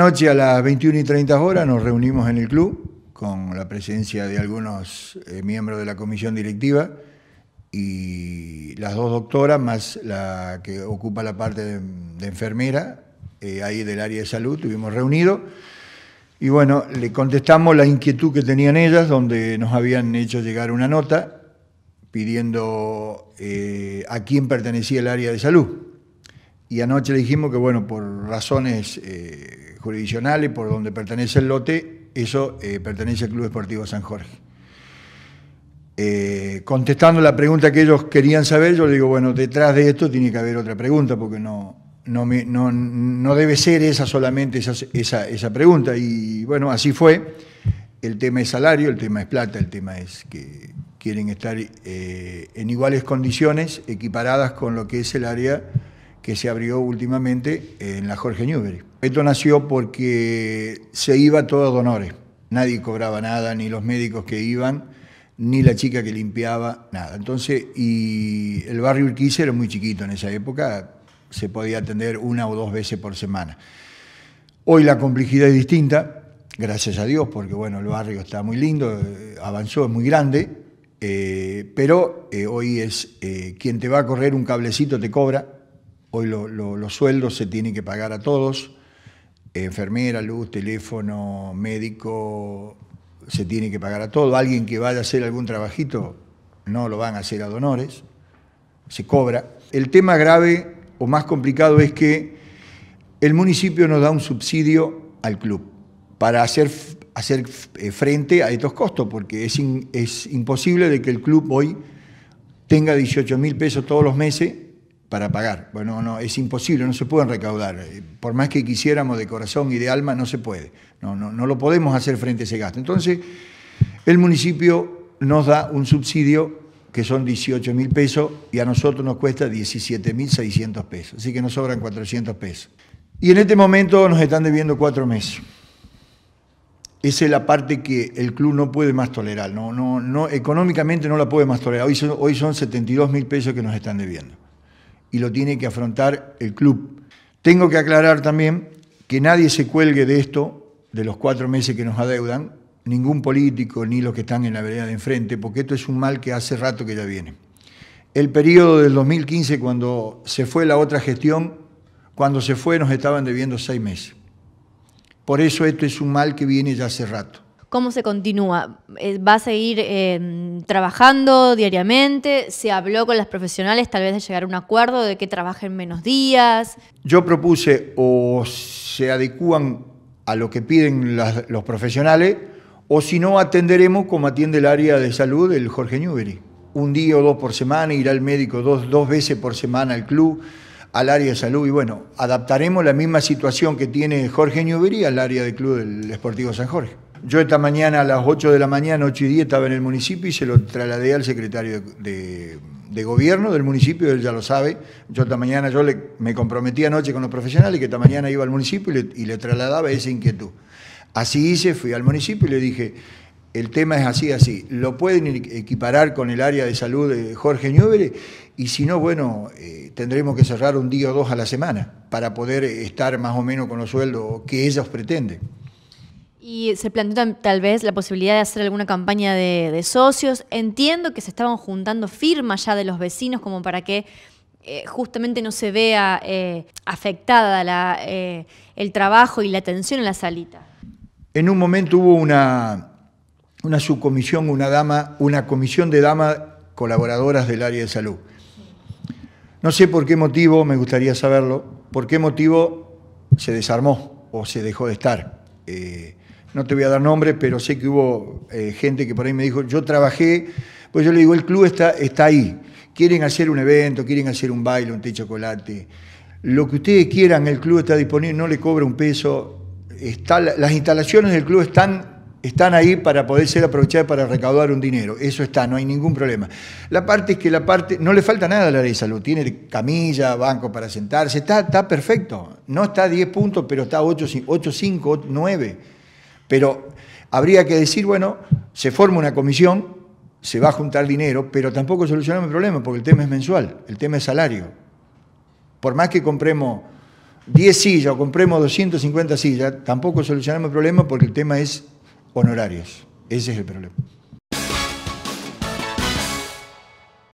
anoche a las 21 y 30 horas nos reunimos en el club con la presencia de algunos eh, miembros de la comisión directiva y las dos doctoras, más la que ocupa la parte de, enfermera, eh, ahí del área de salud, tuvimos reunido. Y bueno, le contestamos la inquietud que tenían ellas, donde nos habían hecho llegar una nota pidiendo eh, a quién pertenecía el área de salud. Y anoche le dijimos que, bueno, por razones jurisdiccionales por donde pertenece el lote, eso eh, pertenece al Club Esportivo San Jorge. Eh, contestando la pregunta que ellos querían saber, yo digo, bueno, detrás de esto tiene que haber otra pregunta, porque no, no, debe ser esa solamente esa, pregunta. Y bueno, así fue. El tema es salario, el tema es plata, el tema es que quieren estar eh, en iguales condiciones, equiparadas con lo que es el área que se abrió últimamente en la Jorge Newbery. Esto nació porque se iba todo a honores. Nadie cobraba nada, ni los médicos que iban, ni la chica que limpiaba, nada. Entonces, y el barrio Urquiza era muy chiquito en esa época, se podía atender una o dos veces por semana. Hoy la complejidad es distinta, gracias a Dios, porque bueno, el barrio está muy lindo, eh, avanzó, es muy grande, eh, pero eh, hoy es quien te va a correr un cablecito te cobra, Hoy los sueldos se tienen que pagar a todos, enfermera, luz, teléfono, médico, se tiene que pagar a todo. Alguien que vaya a hacer algún trabajito, no lo van a hacer a donores, se cobra. El tema grave o más complicado es que el municipio nos da un subsidio al club para hacer, hacer eh, frente a estos costos, porque es, es imposible de que el club hoy tenga 18 mil pesos todos los meses para pagar. Bueno, no, es imposible, no se pueden recaudar. Eh, por más que quisiéramos de corazón y de alma, no se puede. No, no, no lo podemos hacer frente a ese gasto. Entonces, el municipio nos da un subsidio que son 18 mil pesos y a nosotros nos cuesta 17 mil 600 pesos. Así que nos sobran 400 pesos. Y en este momento nos están debiendo cuatro meses. Esa es la parte que el club no puede más tolerar, no, no, no, económicamente no la puede más tolerar. Hoy son, hoy son 72 mil pesos que nos están debiendo y lo tiene que afrontar el club. Tengo que aclarar también que nadie se cuelgue de esto, de los cuatro meses que nos adeudan, ningún político ni los que están en la vereda de enfrente, porque esto es un mal que hace rato que ya viene. El periodo del 2015, cuando se fue la otra gestión, cuando se fue nos estaban debiendo seis meses. Por eso esto es un mal que viene ya hace rato. ¿Cómo se continúa? Eh, ¿Va a seguir eh, trabajando diariamente? ¿Se habló con las profesionales tal vez de llegar a un acuerdo de que trabajen menos días? Yo propuse o se adecúan a lo que piden los profesionales o si no atenderemos como atiende el área de salud el Jorge Newbery. Un día o dos por semana, irá al médico dos, veces por semana al club, al área de salud y bueno, adaptaremos la misma situación que tiene Jorge Newbery al área de club del Esportivo San Jorge. Yo esta mañana a las 8 de la mañana, 8 y 10, estaba en el municipio y se lo trasladé al secretario de, gobierno del municipio, él ya lo sabe. Yo esta mañana, yo le, me comprometí anoche con los profesionales que esta mañana iba al municipio y le, trasladaba esa inquietud. Así hice, fui al municipio y le dije, el tema es así, así. ¿Lo pueden e-, equiparar con el área de salud de Jorge Ñuble? Y si no, bueno, eh, tendremos que cerrar un día o dos a la semana para poder estar más o menos con los sueldos que ellos pretenden. Y se planteó tal vez la posibilidad de hacer alguna campaña de, socios. Entiendo que se estaban juntando firmas ya de los vecinos como para que eh, justamente no se vea eh, afectada eh, el trabajo y la atención en la salita. En un momento hubo una, una subcomisión, una dama, una comisión de damas colaboradoras del área de salud. No sé por qué motivo, me gustaría saberlo, por qué motivo se desarmó o se dejó de estar no te voy a dar nombre, pero sé que hubo eh, gente que por ahí me dijo, yo trabajé, pues yo le digo, el club está, está ahí, quieren hacer un evento, quieren hacer un baile, un té chocolate, lo que ustedes quieran, el club está disponible, no le cobra un peso, está, las instalaciones del club están están ahí para poder ser aprovechadas para recaudar un dinero. Eso está, no hay ningún problema. La parte es que la parte, no le falta nada a la ley de salud, tiene camilla, banco para sentarse, está, está perfecto. No está a 10 puntos, pero está a 8, 8 5, 9. Pero habría que decir, bueno, se forma una comisión, se va a juntar dinero, pero tampoco solucionamos el problema porque el tema es mensual, el tema es salario. Por más que compremos 10 sillas o compremos 250 sillas, tampoco solucionamos el problema porque el tema es honorarios. Ese es el problema.